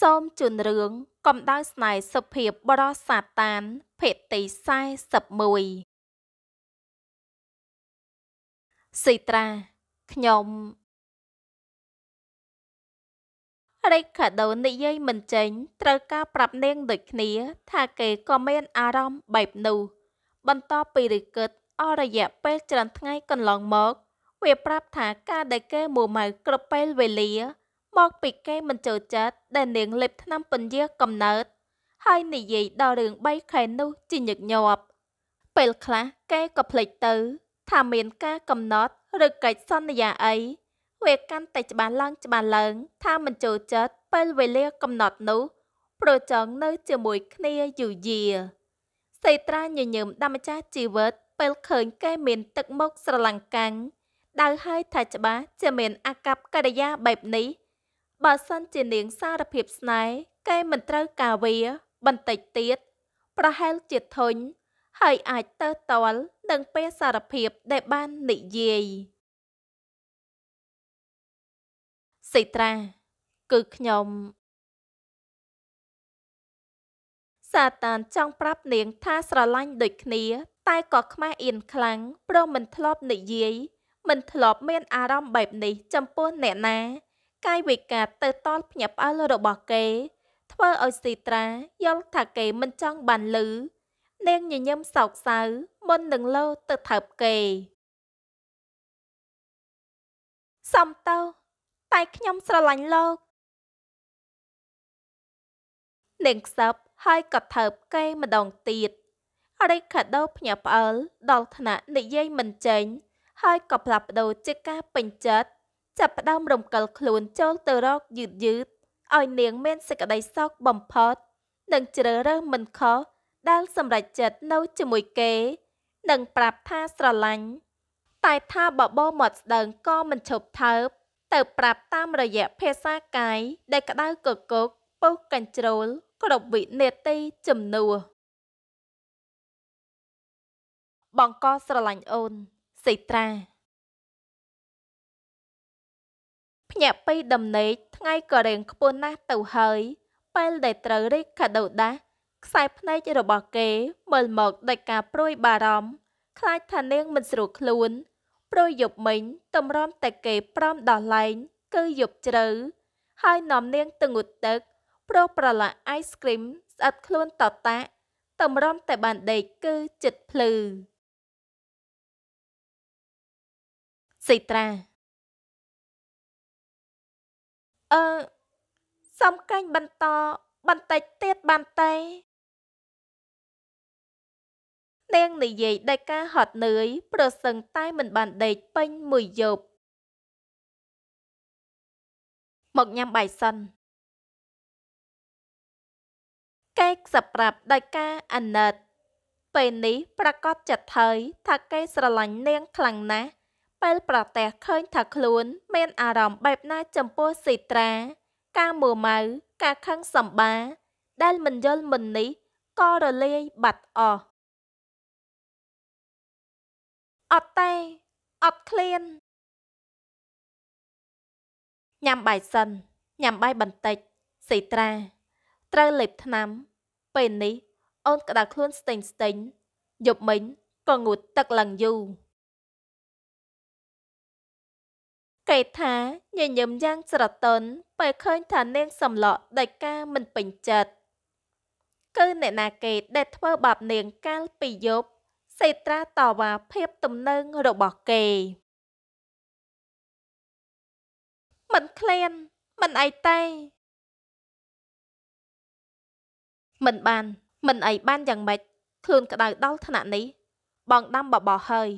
សូមជូនរឿងកំដៅស្នេហ៍សុភាពបរោះសាតានភាគទី41ស៊ីត្រាខ្ញុំរេកាដូនិយាយមិនចេញ ត្រូវការប្រាប់នាងដូចគ្នា ថាគេក៏មានអារម្មណ៍បែបនោះ បន្តពីរគិត អររយៈពេល ច្រើនថ្ងៃកន្លងមក វាប្រាប់ថាការដែលគេមួម៉ៅគ្រប់ពេលវេលាមកពីគេមិនចូលចិត្តដែលនាងលេបថ្នាំពន្យាកំណើតហើយនិយាយដល់រឿង3ខែនោះជាញឹកញាប់ពេលខ្លះគេក៏ភ្លេចទៅថាមានការកំណត់ឬកិច្ចសន្យាអីវាកាន់តែច្បាស់ឡើងច្បាស់ឡើង ថាមិនចូលចិត្តពេលវេលាកំណត់នោះ ប្រចង់នៅជាមួយគ្នាយូរយារសេត្រាញញើមដើមម្ចាស់ជីវិតពេលឃើញគេមានទឹកមុខស្រឡាំងកាំងដៅហើយថាច្បាស់ជាមានអាកប្បកិរិយាបែបនេះបើសិនជានាងសារភាពស្នេហ៍គេមិនត្រូវការវាបន្តិចទៀតប្រហែលជាធុញហើយអាចទៅតល់នឹងពេលសារភាពដែលបាននិយាយសិត្រា គឺខ្ញុំសាតានចង់ប្រាប់នាងថាស្រឡាញ់ដូចគ្នា តែក៏ខ្មាស់អៀនខ្លាំងព្រមមិនធ្លាប់និយាយមិនធ្លាប់មានអារម្មណ៍បែបនេះចំពោះអ្នកណាកាយវិការទៅតល់ភ្ញាក់ផ្អើលរបស់គេ ធ្វើឲ្យស៊ីត្រាយល់ថាគេមិនចង់បានលឺ នាងញញឹមសោកសៅមុននឹងលោទៅថើបគេសំតោតែខ្ញុំស្រឡាញ់លោកនាងខ្សឹបហើយក៏ថើបគេម្ដងទៀតរីកាដូភ្ញាក់ផ្អើលដល់ថ្នាក់និយាយមិនចេញហើយក៏ផ្លាស់ប្ដូរជាការពេញចិត្តចាប់ផ្ដើមរំកិលខ្លួនចូលទៅរកយឺតយឺតឲ្យនាងមានសេចក្តីសោកបំផុត និងជ្រើសរើសមិនខុសដែលសម្រេចចិត្តនៅជាមួយគេ និងប្រាប់ថាស្រឡាញ់តែថាបបោមាត់ស្ដើងក៏មិនឈប់ថើបទៅប្រាប់តាមរយៈភាសាកាយដែលក្តៅកគុកពុះកញ្ជ្រោលគ្រប់វិនាទីចំនួនបង្កស្រឡាញ់អូនសេត្រាភ្ញាក់ពីដំណេកថ្ងៃក៏រៀងខ្ពស់ណាស់ទៅហើយពេលដែលត្រូវរីកាដូដាស់ខ្សែភ្នែករបស់គេមើលមកដោយការព្រួយបារម្ភខ្លាចថានាងមិនស្រួលខ្លួនព្រួយយប់មិញតម្រាំតែគេព្រមដោះលែង គឺយប់ជ្រៅហើយនាំនាងទៅងូតទឹកព្រោះប្រឡាក់អាយស្គ្រីមស្អិតខ្លួនតតាក់តម្រាំតែបានដេកគឺចិត្តភ្លឺសិត្រាអឺសំកាញ់បន្តបន្តិចទៀតបានតែនាងនិយាយដេកការហត់នឿយប្រសឹងតែមិនបានដេកពេញមួយយប់មកញ៉ាំបាយសិនកែកសប្រាប់ដោយការអាណិត ពេលនេះប្រកាសចិត្តហើយថាកែស្រឡាញ់នាងខ្លាំងណាស់ពេលប្រទេសឃើញថាខ្លួន មាន អារម្មណ៍បែបណាចំពោះស៊ីត្រា ការមួម៉ៅការខឹងសម្បា ដែលមិនយល់មិននេះក៏រលាយបាត់អស់អត់ទេអត់ឃ្លានញ៉ាំបាយសិនញ៉ាំបាយបន្តិចស៊ីត្រា ត្រូវលេបថ្នាំ ពេលនេះអូន ក្តៅខ្លួនស្ទិញស្ទិញយប់មិញក៏ងូតទឹកឡើងយូរកេតថាញញឹមយ៉ាងស្រទន់ពេលឃើញថានាងសំឡក់ដេចការមិនពេញចិត្តគឺអ្នកណាកេតដែលធ្វើបាបនាង កាលពីយប់សេត្រាតវ៉ាភាពទំនើងរបស់គេមិនក្លែនមិនអីទេមិនបានមិនអីបានយ៉ាងម៉េចខ្លួនក្តៅដល់ថ្នាក់នេះបងដាំបបោះហើយ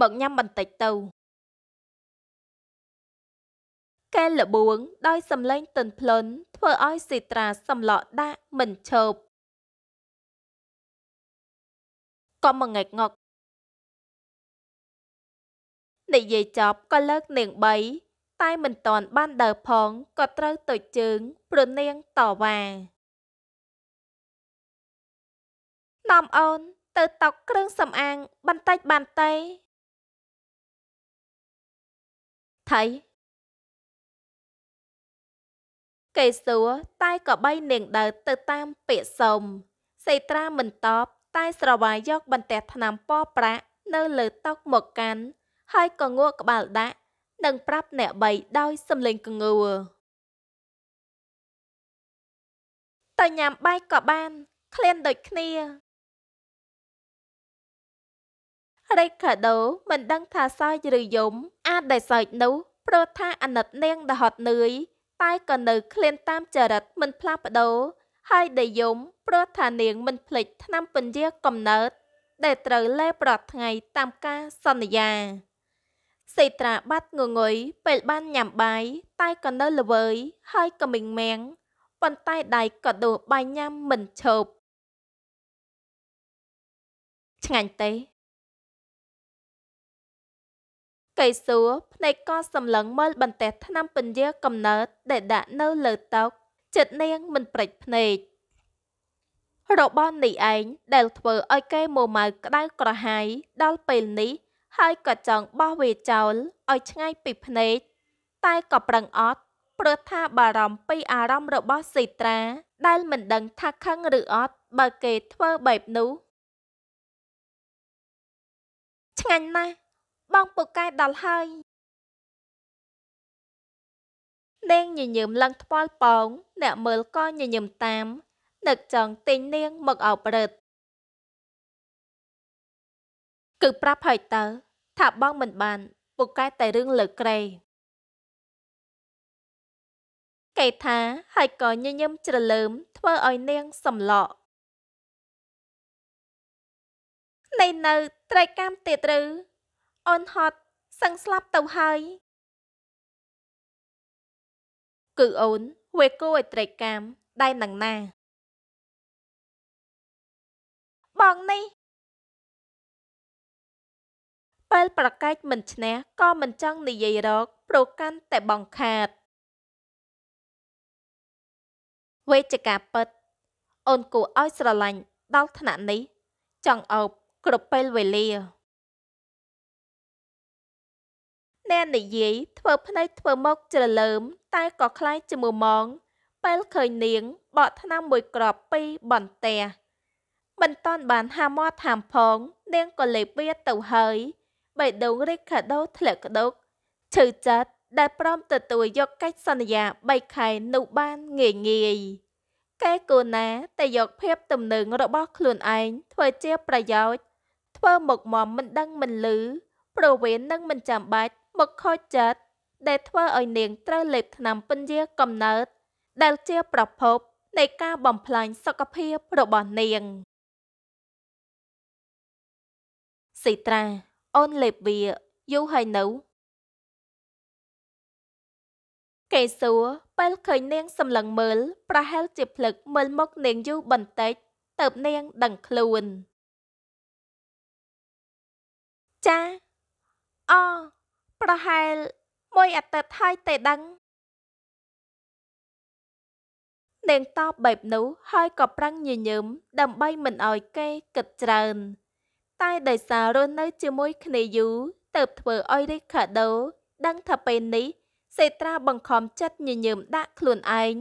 មកញ៉ាំបន្តិចទៅកែលបួងដោយសំឡេងទន់ភ្លន់ធ្វើឲ្យស៊ីត្រាសំឡក់ដាក់មិនឈប់ក៏មកងែកងក់និយាយចប់ក៏លើកនាង3តែមិនតាន់បានដើរផងក៏ត្រូវទៅជើងព្រនាងតវ៉ានាំអូន ទៅតក់គ្រឿងសម្អាងបន្តិចបានទេថៃគេសួរតែក៏បីនាងដើរទៅតាមពាក្យសុំសេត្រាមិនតបតែស្រវាយយកបន្ទះថ្នាំពណ៌ប្រាក់នៅលើតោកមកកាន់ហើយក៏ងក់ក្បាលដាក់និងប្រាប់អ្នកបីដោយសំឡេងគងួរទៅញ៉ាំបាយក៏បានឃ្លានដូចគ្នារេកាដូមិនដឹងថាសើចឬយំអាចដែលសើចនោះព្រោះថាអាណិតនាងដហត់នឿយតែក៏នៅក្លៀនតាមចរិតមិនផ្លាស់ប្ដូរហើយដែលយំព្រោះថានាងមិនភ្លេចឆ្នាំពញាកំណើតដែលត្រូវលែប្រត់ថ្ងៃតាមការសន្យាសេត្រាបាត់ងងុយពេលបានញ៉ាំបាយតែក៏នៅល្វើយហើយក៏មិញមៀងប៉ុន្តែដៃក៏ដូរបាយញ៉ាំមិនឈប់ឆ្ងាញ់ទេកៃសួរភ្នែកក៏សម្លឹងមើលបន្ទះឆ្នាំពញាកំណើតដែលដាក់នៅលើតុចិត្តនាងមិនព្រិចភ្នែករបស់នេះឯងដែលធ្វើឲ្យគេមួម៉ៅក្តៅក្រហាយដល់ពេលនេះហើយក៏ចង់បោះវាចោលឲ្យឆ្ងាយពីភ្នែកតែក៏ប្រឹងអត់ព្រោះថាបារម្ភពីអារម្មណ៍របស់សេត្រា ដែលមិនដឹងថាខឹងឬអត់បើគេធ្វើបែបនោះឆ្ងាញ់ណាស់បងពូកែដល់ហើយនាងញញឹមឡើងថ្ពាល់ប៉ងអ្នកមើលក៏ញញឹមតាមនឹកចង់ទិញនាង មកអោបរឹតគឺប្រាប់ហើយទៅថាបងមិនបានពូកែតែរឿងលើក្រេគេថាហើយក៏ញញឹមច្រឡើមធ្វើឲ្យនាងសំឡក់នៃនៅ ត្រីកាមទៀតឬអូនហត់សឹងស្លាប់ទៅហើយគឺអូនវេគូឲ្យត្រេកកាមដែរនឹងណា បងនេះពេលប្រកែកមិនឈ្នះក៏មិនចង់និយាយរក ប្រកាន់តែបងខាត វេជ្ជការពិតអូនគួរឲ្យស្រឡាញ់ដល់ថ្នាក់នេះចង់អោបគ្រប់ពេលវេលាអ្នកនិយាយធ្វើភ្នែកធ្វើមុខជ្រលើម តែក៏ខ្លាចជាមួមងពេលឃើញនាងបកថ្នាំមួយក្របពីបន្ទះមិនតាន់បានហាមាត់ហាមផង នាងក៏លេបវាទៅហើយបេះដូងរីកាដូធ្លាក់ក្ដុកឈឺចិត្តដែលព្រមទទួលយកកិច្ចសន្យា3ខែនោះបានងាយងាយកែកូនណាតែយកភាពទំនឹងរបស់ខ្លួនឯងធ្វើជាប្រយោជន៍ធ្វើមកមមមិនដឹងមិនលឺព្រោះវានឹងមិនចាំបាច់មកខូចចិត្តដែលធ្វើឲ្យនាងត្រូវលេបថ្នាំពន្យាកំណើត ដែលជាប្រភព នៃការបំផ្លាញសុខភាពរបស់នាងស៊ីត្រាអូនលេបវាយូរហើយនៅគេសួរពេលឃើញនាងសម្លឹងមើល ប្រហែលជាភ្លឹកមើលមុខនាងយូរបន្តិចទៅនាងដឹងខ្លួន ចាអប្រហែលមួយអាទិត្យហើយទេដឹងនាងតបបែបនោះហើយក៏ប្រឹងញញឹមដើម្បីមិនឲ្យគេគិតច្រើន តែដោយសាររស់នៅ ជាមួយគ្នាយូរទៅធ្វើឲ្យរីខាដូ ដឹងថាពេលនេះសេត្រា បង្ខំចិត្តញញើមដាក់ខ្លួនឯង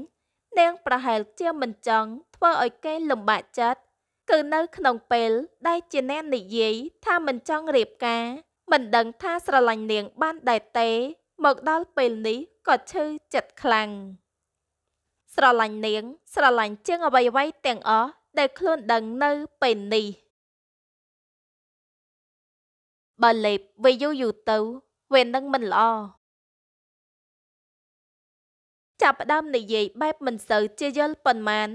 នាងប្រហែលជាមិនចង់ធ្វើឲ្យគេលំបាកចិត្តគឺនៅក្នុងពេល ដែលជាអ្នកនិយាយថាមិនចង់រៀបការមិនដឹងថាស្រឡាញ់នាងបានដែរទេមកដល់ពេលនេះក៏ឈឺចិត្តខ្លាំងស្រឡាញ់នាង ស្រឡាញ់ជាង អ្វីៗទាំងអស់ដែលខ្លួនដឹងនៅពេលនេះបើលេបវាយូរយូរទៅវានឹងមិនល្អចាប់ផ្ដើមនិយាយបែបមិនសូវជាយល់ប៉ុន្មាន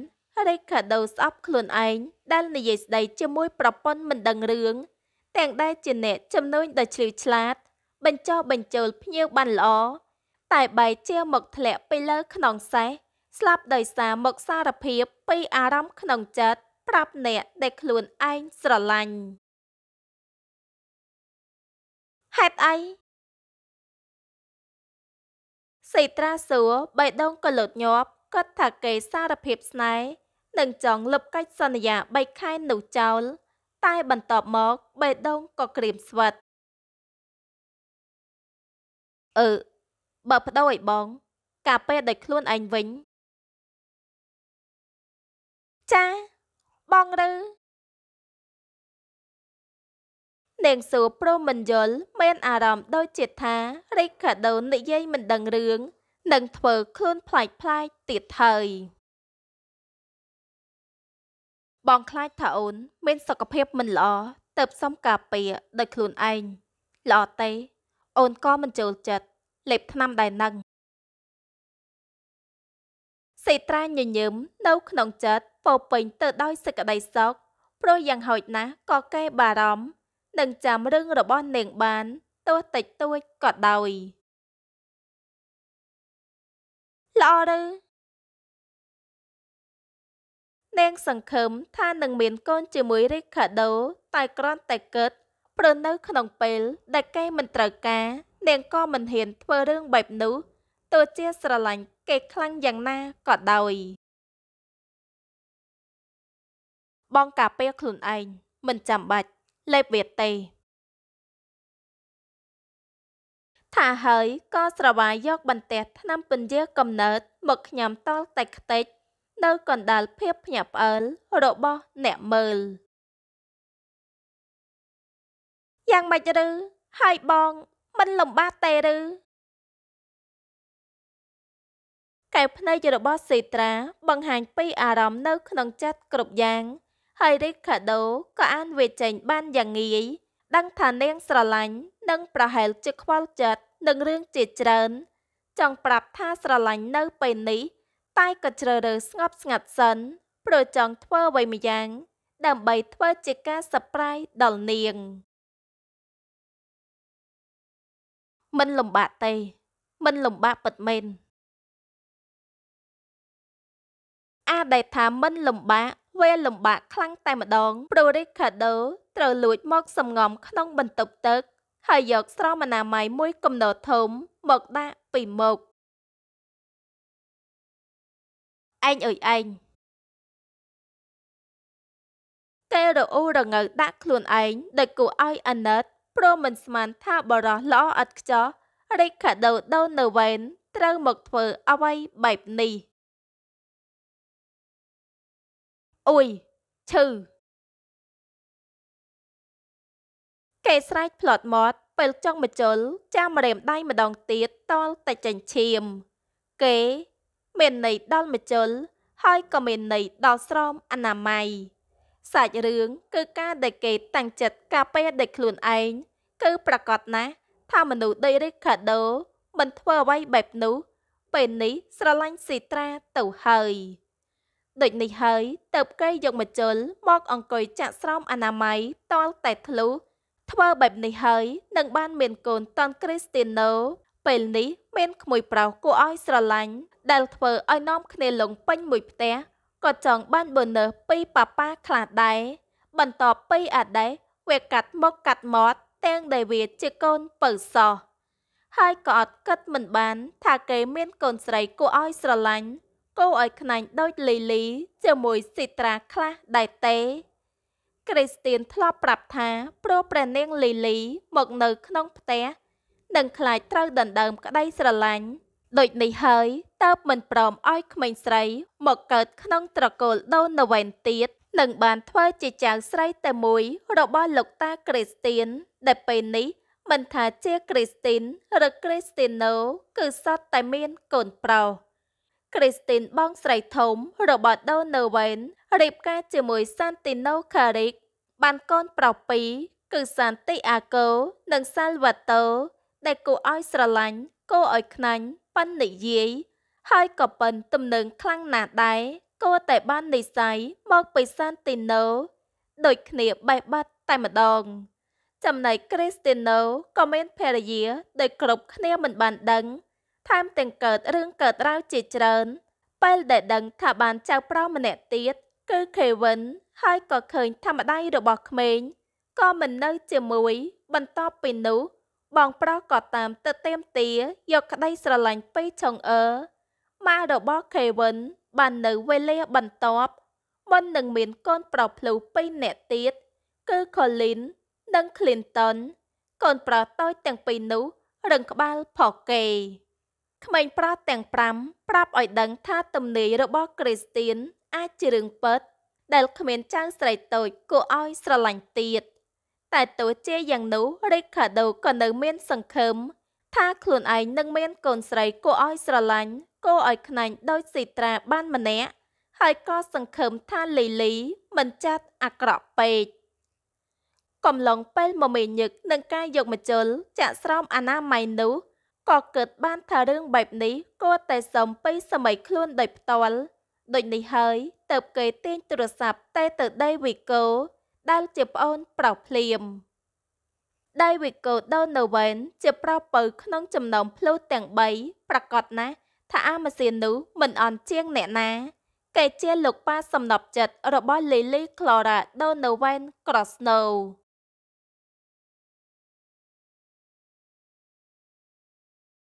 រីកាដូស្អប់ខ្លួនឯងដែល និយាយស្ដីជាមួយ ប្រពន្ធមិនដឹងរឿងទាំងដែលជាអ្នកចំណេញដ៏ឆ្លៀវឆ្លាតបញ្ចុះបញ្ចូលភ្នៀវបានល្អតែបែរជាមកធ្លាក់ទៅលើខ្នងសេះស្លាប់ដោយសារមកសារភាពពីអារម្មណ៍ក្នុងចិត្តប្រាប់អ្នក ដែលខ្លួនឯងស្រឡាញ់ហេតុអីសេត្រាសួរបៃដងក៏លោតញាប់គាត់ថាគេសារភាពស្នេហ៍នឹងចង់លុបកាច់សន្យា3ខែនោះចោលតែបន្ទាប់មក បេះដូងក៏ក្រៀមស្វិតអឺបើបដូរឲ្យបង កាពេដោយខ្លួនឯងវិញ ចាបងឬនាងសួរព្រមមិនយល់មាន អារម្មណ៍ដូចជាថារីកាដូនិយាយមិនដឹងរឿងនឹងធ្វើខ្លួនផ្លាច់ផ្លាយទៀតហើយបងខ្លាចថាអូន មានសុខភាពមិនល្អទៅផ្សំការពារដោយខ្លួនឯងល្អទេ អូនក៏មិនចូលចិត្តលេបថ្នាំដែរនឹងសេត្រាញញឹមនៅ ក្នុងចិត្តពោពេញទៅដោយសេចក្តីសោកព្រោះយ៉ាងហោចណាស់ក៏គេបារម្ភនឹងចាំរឿងរបស់នាងបានទោះតិចតួចក៏ដោយល្អឬនាងសង្ឃឹមថានឹងមានកូនជាមួយរីខាដូតែគ្រាន់តែគិតព្រោះនៅក្នុងពេលដែលគេមិនត្រូវការនាងក៏មិនហ៊ានធ្វើរឿងបែបនោះទោះជាស្រឡាញ់គេខ្លាំងយ៉ាងណាក៏ដោយបងការពារខ្លួនឯងមិនចាំបាច់លេបវាទេថាហើយក៏ស្រវាយយកបន្ទះថ្នាំពន្យាកំណើតមកខ្ញុំតល់តែខ្ទេចនៅកណ្ដាលភាពភ្ញាក់ផ្អើល របស់អ្នកមើលយ៉ាងម៉េចឬហើយបង មិនលំបាកទេឬកែវភ្នែករបស់សេត្រាបង្ហាញពី អារម្មណ៍នៅ ក្នុងចិត្តគ្រប់យ៉ាង ហើយរីកាដូក៏អានវាចេញ បានយ៉ាងងាយដឹងថានាងស្រឡាញ់និង ប្រហែលជាខ្វល់ចិត្តនឹងរឿងជាច្រើន ចង់ប្រាប់ថាស្រឡាញ់នៅពេលនេះតែក៏ជ្រើសរើសស្ងប់ស្ងាត់សិនព្រោះចង់ធ្វើអ្វីម្យ៉ាង ដើម្បីធ្វើជាការ surprise ដល់នាង មិនលំបាកទេ មិនលំបាកពិតមែនអាដែលថាមិនលំបាកវាលំបាកខ្លាំងតែម្ដងព្រោះ Ricardo ត្រូវលួចមកសំងំក្នុងបន្ទប់ទឹកហើយយកស្រោមអនាម័យមួយកំណត់ធំមកដាក់ពីមុខឯងអើយឯងេរអ៊ូរងើដាក់ខ្លួនឯងដែលគួរឲ្យអាណិតព្រមមិនស្មានថាបរោះល្អឥតខ្ចោះរីកាដូដូនៅវែនត្រូវមកធ្វើអ្វីបែបនេះអុយឈឺគេស្រែកផ្លត់មាត់ ពេលចង់មជុលចាំរែមដៃម្ដងទៀតតល់តែចាញ់ឈាមគេមានន័យដល់មជុលហើយក៏មានន័យដល់ស្រោមអនាម័យសាច់រឿងគឺការដែលគេតាំងចិត្តការពារដោយខ្លួនឯងគឺប្រកបណាស់ថាមនុស្សដូចរីកាដូមិនធ្វើអ្វីបែបនោះ ពេលនេះស្រឡាញ់ស៊ីត្រាទៅហើយដូចនេះហើយតើបគេយកមជុលមក អង្គុយចាក់ស្រោមអនាម័យតលតែធ្លុះធ្វើបែបនេះហើយនឹងបានមានកូនតាន់គ្រីស្ទីណូពេលនេះមានក្មួយប្រុសគួរឲ្យស្រឡាញ់ដែលធ្វើឲ្យនាំគ្នាលងពេញមួយផ្ទះក៏ចង់បានប៊ូណឺសពីប៉ាប៉ាខ្លះដែរបន្ទាប់ពីអដេវាកាត់មកកាត់មាត់ទាំងដែលវាជាកូនបើសោះហើយក៏អត់គិតមិនបាន ថាគេ មានកូនស្រីគួរឲ្យស្រឡាញ់គួរឲ្យខ្នាញ់ដូចលីលី ជាមួយស៊ីត្រាខ្លះដែរទេគ្រីស្ទៀនធ្លាប់ប្រាប់ថាព្រោះព្រះនាងលីលី មកនៅក្នុងផ្ទះនឹងខ្លាចត្រូវដណ្ដើមក្តីស្រឡាញ់ដូចនេះហើយតើបមិនព្រមឲ្យក្មេងស្រី មកកើតក្នុងត្រកូលដូនវ៉ែនទៀតនឹងបានធ្វើជាចៅស្រីតែមួយរបស់លោកតាគ្រីស្ទៀនដែលពេលនេះ មិនថាជាគ្រីស្ទីនឬគ្រីស្ទីណូគឺសុទ្ធតែមានកូនប្រុសគ្រីស្ទីនបងស្រីធំរបស់ដូនឺវ៉ែនរៀបការជាមួយសាន់ទីណូខារិកបានកូនប្រុសពីរគឺសាន់ទីអាកូនិងសាល់វ៉ាតូដែលគួរឲ្យស្រឡាញ់គួរឲ្យខ្នាញ់ប៉ិននិយាយហើយក៏ប៉ិនទំនឹងខ្លាំងណាស់ដែរគួរតែបាននិស័យមកពីសានទីណូដូចគ្នាបែបបាត់តែម្ដង ចំណែកគ្រីស្ទីណូក៏មានភរិយាដែលគ្រប់គ្នាមិនបានដឹងថែមទាំងកើតរឿងកើតរ៉ាវជាច្រើនពេលដែលដឹងថាបានចៅប្រុសម្នាក់ទៀតគឺខេវិន ហើយក៏ឃើញធម្មដៃរបស់ក្មេងក៏មិននៅជាមួយបន្ទាប់ពីនោះបងប្រុសក៏តាមទៅទៀមទាយកក្តីស្រឡាញ់ពីឆុងអឺម៉ារបស់ Kevin បាននៅវេលាបន្ទាប់មុននឹងមានកូនប្រុសភ្លូពីរនាក់ទៀតគឺ Colin និង Clinton កូនប្រុសតូចទាំងពីរនោះរឹងក្បាលផុសគេក្មេងប្រុសទាំង5ប្រាប់ឲ្យដឹងថាទំនាយរបស់ Christian អាចជារឿងពិត ដែលគ្មានចៅស្រីតូចគួរឲ្យស្រឡាញ់ទៀត។តែទោះជាយ៉ាងនោះរីកាដូក៏នៅមានសង្ឃឹមថាខ្លួនឯងនឹងមាន កូនស្រីគួរឲ្យស្រឡាញ់គួរឲ្យខ្នាញ់ដោយស៊ីត្រាបានម្នាក់ ហើយក៏សង្ឃឹមថាលីលី មិនចាត់អាក្រក់ពេកកំឡុងពេលមមេញឹកនឹងការយកមជុលចាក់ស្រោមអនាម័យនោះក៏គិតបានថារឿងបែបនេះគួរតែសុំពីសម័យខ្លួនដោយផ្ទាល់ដូចនេះហើយតើបគេទាញទូរស័ព្ទតែទៅដេវីកូដែលជាប្អូនប្រុសភ្លាម David Donovan ជាប្រុសពៅក្នុងចំណោមភ្លុះទាំង3ប្រកាសណាស់ថាអាម៉ាស៊ីននោះមិនអន់ជាងអ្នកណាគេជាលោកប៉ាសំណប់ចិត្តរបស់ Lily Clara Donovan Krasnow